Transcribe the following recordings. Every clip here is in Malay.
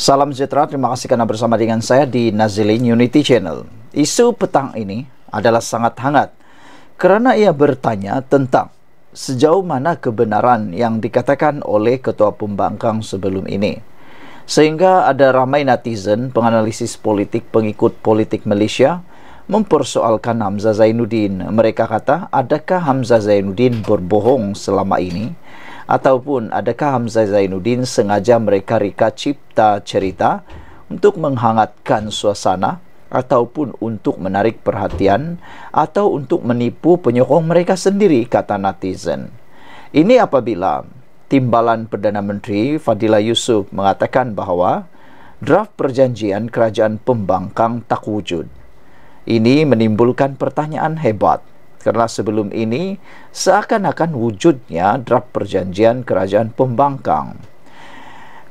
Salam sejahtera, terima kasih kerana bersama dengan saya di Nazilin Unity Channel. Isu petang ini adalah sangat hangat kerana ia bertanya tentang sejauh mana kebenaran yang dikatakan oleh ketua pembangkang sebelum ini. Sehingga ada ramai netizen penganalisis politik pengikut politik Malaysia mempersoalkan Hamzah Zainuddin. Mereka kata, adakah Hamzah Zainuddin berbohong selama ini? Ataupun adakah Hamzah Zainuddin sengaja mereka reka cipta cerita untuk menghangatkan suasana ataupun untuk menarik perhatian atau untuk menipu penyokong mereka sendiri kata netizen. Ini apabila timbalan Perdana Menteri Fadila Yusuf mengatakan bahawa draft perjanjian kerajaan pembangkang tak wujud. Ini menimbulkan pertanyaan hebat. Karena sebelum ini seakan-akan wujudnya draft perjanjian kerajaan pembangkang.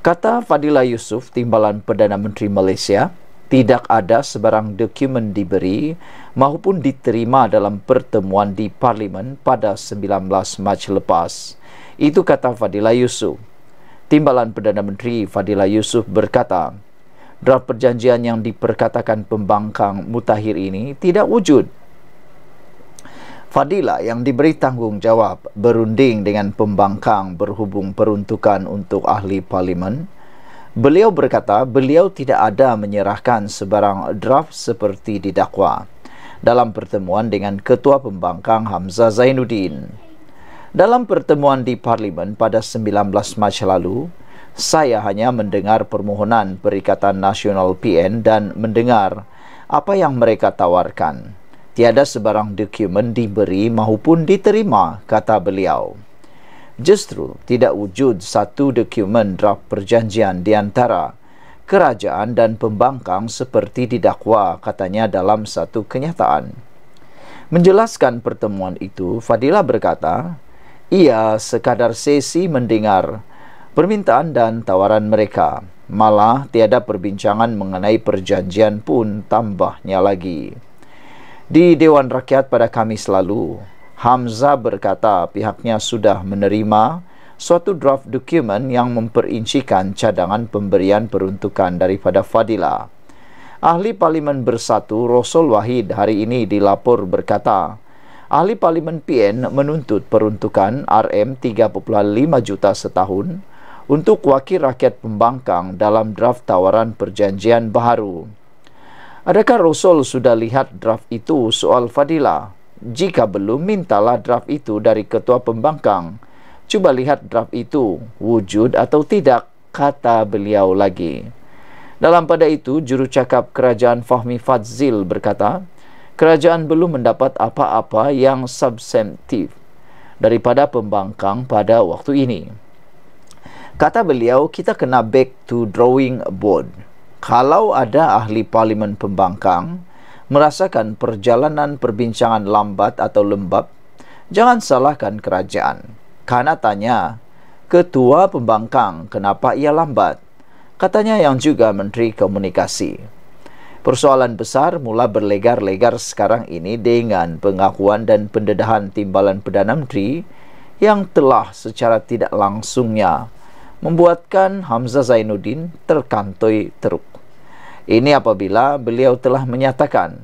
Kata Fadila Yusuf, timbalan Perdana Menteri Malaysia, tidak ada sebarang dokumen diberi maupun diterima dalam pertemuan di Parlimen pada 19 Mac lepas. Itu kata Fadila Yusuf. Timbalan Perdana Menteri Fadila Yusuf berkata, draft perjanjian yang diperkatakan pembangkang mutakhir ini tidak wujud. Fadila yang diberi tanggungjawab berunding dengan pembangkang berhubung peruntukan untuk ahli parlimen. Beliau berkata beliau tidak ada menyerahkan sebarang draft seperti didakwa dalam pertemuan dengan Ketua Pembangkang Hamzah Zainuddin. Dalam pertemuan di Parlimen pada 19 Mac lalu, saya hanya mendengar permohonan Perikatan Nasional PN dan mendengar apa yang mereka tawarkan tiada sebarang dokumen diberi maupun diterima, kata beliau. Justru tidak wujud satu dokumen draft perjanjian di antara kerajaan dan pembangkang seperti didakwa katanya dalam satu kenyataan. Menjelaskan pertemuan itu, Fadila berkata, ia sekadar sesi mendengar permintaan dan tawaran mereka. Malah tiada perbincangan mengenai perjanjian pun tambahnya lagi di Dewan Rakyat pada Kamis lalu. Hamzah berkata pihaknya sudah menerima suatu draft dokumen yang memperincikan cadangan pemberian peruntukan daripada Fadila. Ahli Parlimen Bersatu Rasul Wahid hari ini dilapor berkata, Ahli Parlimen PN menuntut peruntukan RM3.5 juta setahun untuk wakil rakyat pembangkang dalam draft tawaran perjanjian baharu. Adakah Rasul sudah lihat draft itu soal Fadila? Jika belum, mintalah draft itu dari ketua pembangkang. Cuba lihat draft itu, wujud atau tidak, kata beliau lagi. Dalam pada itu, jurucakap kerajaan Fahmi Fadzil berkata, kerajaan belum mendapat apa-apa yang substantif daripada pembangkang pada waktu ini. Kata beliau, kita kena back to drawing board kalau ada ahli parlimen pembangkang merasakan perjalanan perbincangan lambat atau lembab, jangan salahkan kerajaan. Karena tanya, ketua pembangkang kenapa ia lambat? Katanya yang juga Menteri Komunikasi. Persoalan besar mula berlegar-legar sekarang ini dengan pengakuan dan pendedahan timbalan Perdana Menteri yang telah secara tidak langsungnya membuatkan Hamzah Zainuddin terkantoi teruk. Ini apabila beliau telah menyatakan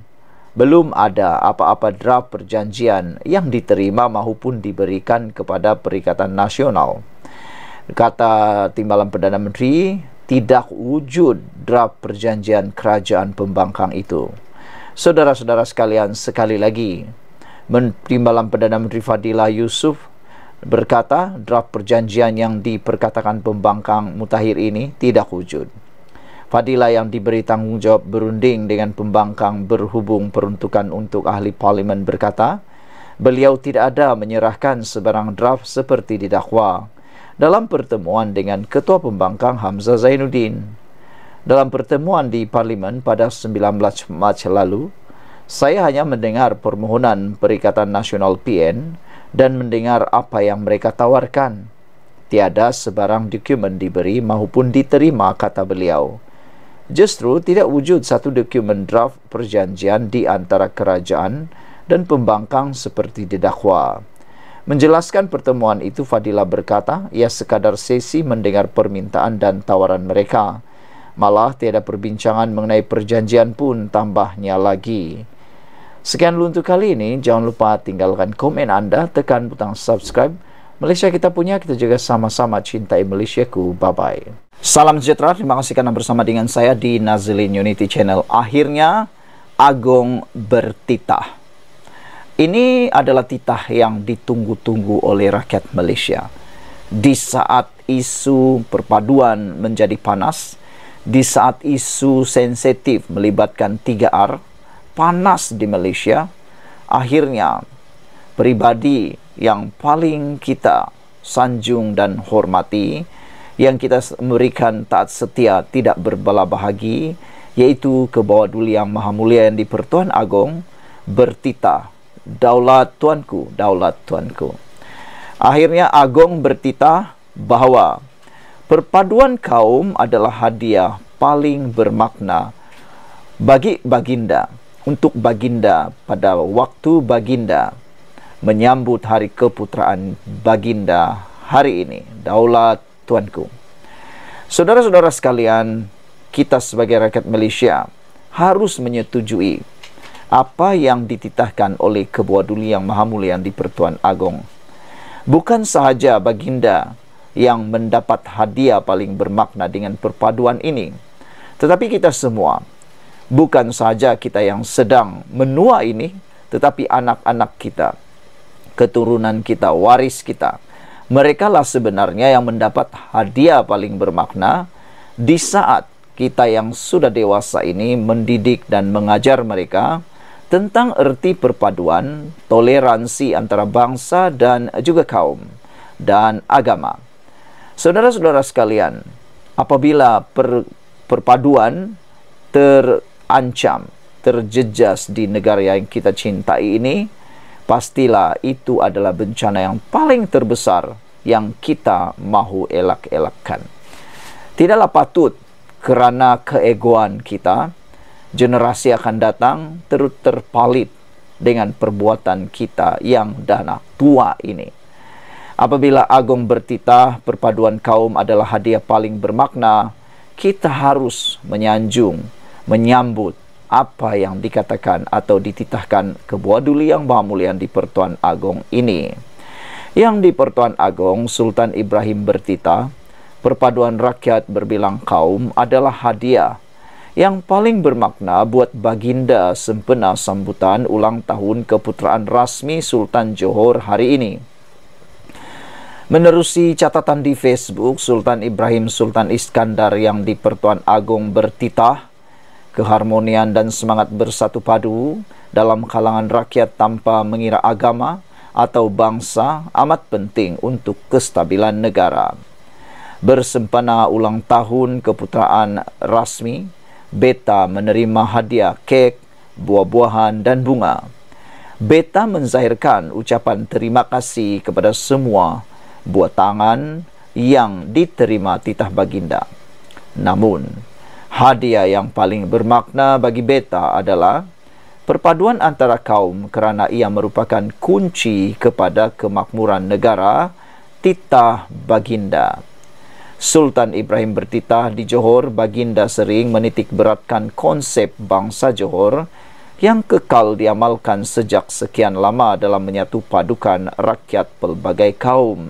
belum ada apa-apa draft perjanjian yang diterima maupun diberikan kepada Perikatan Nasional. Kata Timbalan Perdana Menteri, tidak wujud draft perjanjian kerajaan pembangkang itu. Saudara-saudara sekalian, sekali lagi, Timbalan Perdana Menteri Fadila Yusuf berkata draft perjanjian yang diperkatakan pembangkang mutakhir ini tidak wujud. Fadila yang diberi tanggungjawab berunding dengan pembangkang berhubung peruntukan untuk ahli parlimen berkata, beliau tidak ada menyerahkan sebarang draft seperti didakwa dalam pertemuan dengan Ketua Pembangkang Hamzah Zainuddin. Dalam pertemuan di parlimen pada 19 Mac lalu, saya hanya mendengar permohonan Perikatan Nasional PN dan mendengar apa yang mereka tawarkan. Tiada sebarang dokumen diberi maupun diterima, kata beliau. Justru tidak wujud satu dokumen draft perjanjian di antara kerajaan dan pembangkang seperti didakwa. Menjelaskan pertemuan itu Fadila berkata ia sekadar sesi mendengar permintaan dan tawaran mereka. Malah tiada perbincangan mengenai perjanjian pun tambahnya lagi. Sekian dulu untuk kali ini. Jangan lupa tinggalkan komen anda, tekan butang subscribe. Malaysia kita punya, kita jaga sama-sama cintai Malaysia ku. Bye-bye. Salam sejahtera, terima kasih karena bersama dengan saya di Nazilin Unity Channel. Akhirnya, Agung bertitah. Ini adalah titah yang ditunggu-tunggu oleh rakyat Malaysia. Di saat isu perpaduan menjadi panas, di saat isu sensitif melibatkan 3R, panas di Malaysia, akhirnya pribadi yang paling kita sanjung dan hormati, yang kita memberikan taat setia tidak berbalah bahagi yaitu ke bawah duli yang maha mulia yang dipertuan agung bertita daulat tuanku daulat tuanku akhirnya agung bertita bahawa perpaduan kaum adalah hadiah paling bermakna bagi baginda untuk baginda pada waktu baginda menyambut hari keputraan baginda hari ini daulat tuanku. Saudara-saudara sekalian, kita sebagai rakyat Malaysia harus menyetujui apa yang dititahkan oleh kebua duli yang maha mulia yang dipertuan Agong. Bukan sahaja baginda yang mendapat hadiah paling bermakna dengan perpaduan ini. Tetapi kita semua, bukan sahaja kita yang sedang menua ini, tetapi anak-anak kita, keturunan kita, waris kita, mereka lah sebenarnya yang mendapat hadiah paling bermakna di saat kita yang sudah dewasa ini mendidik dan mengajar mereka tentang erti perpaduan toleransi antara bangsa dan juga kaum dan agama. Saudara-saudara sekalian, apabila per, perpaduan terancam, terjejas di negara yang kita cintai ini, pastilah itu adalah bencana yang paling terbesar yang kita mahu elak-elakkan. Tidaklah patut kerana keegoan kita, generasi akan datang terus terpalit dengan perbuatan kita yang dana tua ini. Apabila agung bertitah perpaduan kaum adalah hadiah paling bermakna, kita harus menyanjung, menyambut apa yang dikatakan atau dititahkan kebuah duli yang bahamulian di Pertuan Agong ini. Yang di Pertuan Agong, Sultan Ibrahim bertitah, perpaduan rakyat berbilang kaum adalah hadiah yang paling bermakna buat baginda sempena sambutan ulang tahun keputeraan rasmi Sultan Johor hari ini. Menerusi catatan di Facebook, Sultan Ibrahim Sultan Iskandar yang di Pertuan Agong bertitah, keharmonian dan semangat bersatu padu dalam kalangan rakyat tanpa mengira agama atau bangsa amat penting untuk kestabilan negara. Bersempena ulang tahun keputeraan rasmi, Beta menerima hadiah kek, buah-buahan dan bunga. Beta menzahirkan ucapan terima kasih kepada semua buah tangan yang diterima titah baginda. Namun, Hadiah yang paling bermakna bagi beta adalah perpaduan antara kaum kerana ia merupakan kunci kepada kemakmuran negara titah baginda. Sultan Ibrahim bertitah di Johor, baginda sering menitik beratkan konsep bangsa Johor yang kekal diamalkan sejak sekian lama dalam menyatu padukan rakyat pelbagai kaum.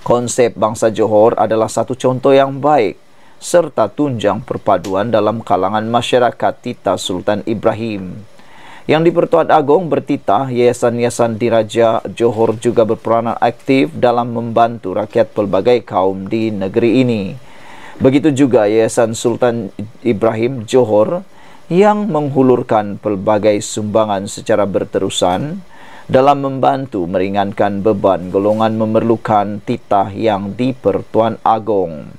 Konsep bangsa Johor adalah satu contoh yang baik serta tunjang perpaduan dalam kalangan masyarakat Tita Sultan Ibrahim. Yang dipertuat agung bertitah, yayasan-yayasan diraja Johor juga berperanan aktif dalam membantu rakyat pelbagai kaum di negeri ini. Begitu juga Yayasan Sultan Ibrahim Johor yang menghulurkan pelbagai sumbangan secara berterusan dalam membantu meringankan beban golongan memerlukan titah yang dipertuan agung.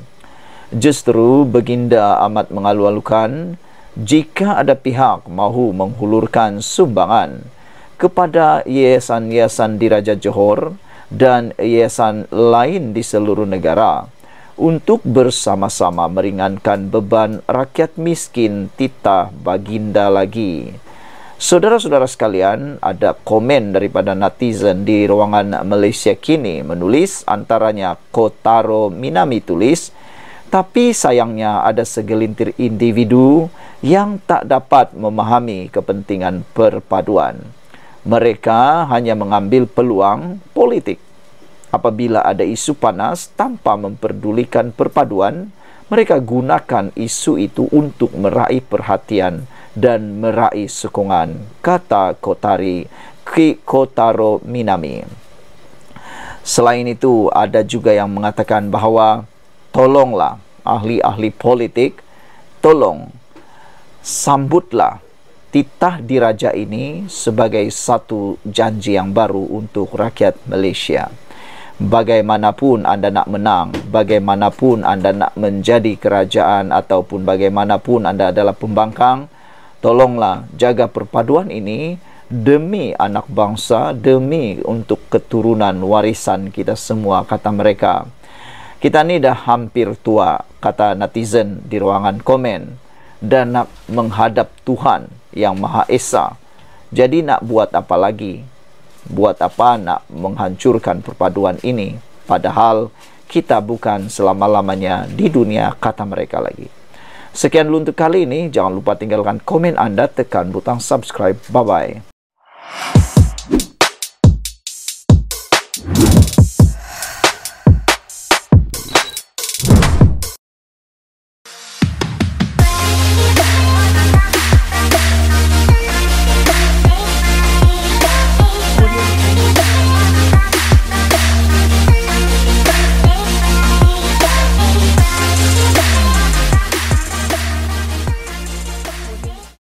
Justru beginda amat mengalu-alukan jika ada pihak mahu menghulurkan sumbangan kepada yayasan-yayasan di Raja Johor dan yayasan lain di seluruh negara untuk bersama-sama meringankan beban rakyat miskin titah baginda lagi. Saudara-saudara sekalian, ada komen daripada netizen di ruangan Malaysia kini menulis antaranya Kotaro Minami tulis, tapi sayangnya ada segelintir individu yang tak dapat memahami kepentingan perpaduan. Mereka hanya mengambil peluang politik. Apabila ada isu panas tanpa memperdulikan perpaduan, mereka gunakan isu itu untuk meraih perhatian dan meraih sokongan, kata Kotari Kikotaro Minami. Selain itu, ada juga yang mengatakan bahawa tolonglah ahli-ahli politik tolong sambutlah titah diraja ini sebagai satu janji yang baru untuk rakyat Malaysia bagaimanapun anda nak menang bagaimanapun anda nak menjadi kerajaan ataupun bagaimanapun anda adalah pembangkang tolonglah jaga perpaduan ini demi anak bangsa demi untuk keturunan warisan kita semua kata mereka kita ni dah hampir tua, kata netizen di ruangan komen. Dan nak menghadap Tuhan yang Maha Esa. Jadi nak buat apa lagi? Buat apa nak menghancurkan perpaduan ini? Padahal kita bukan selama-lamanya di dunia, kata mereka lagi. Sekian dulu untuk kali ini. Jangan lupa tinggalkan komen anda, tekan butang subscribe. Bye-bye.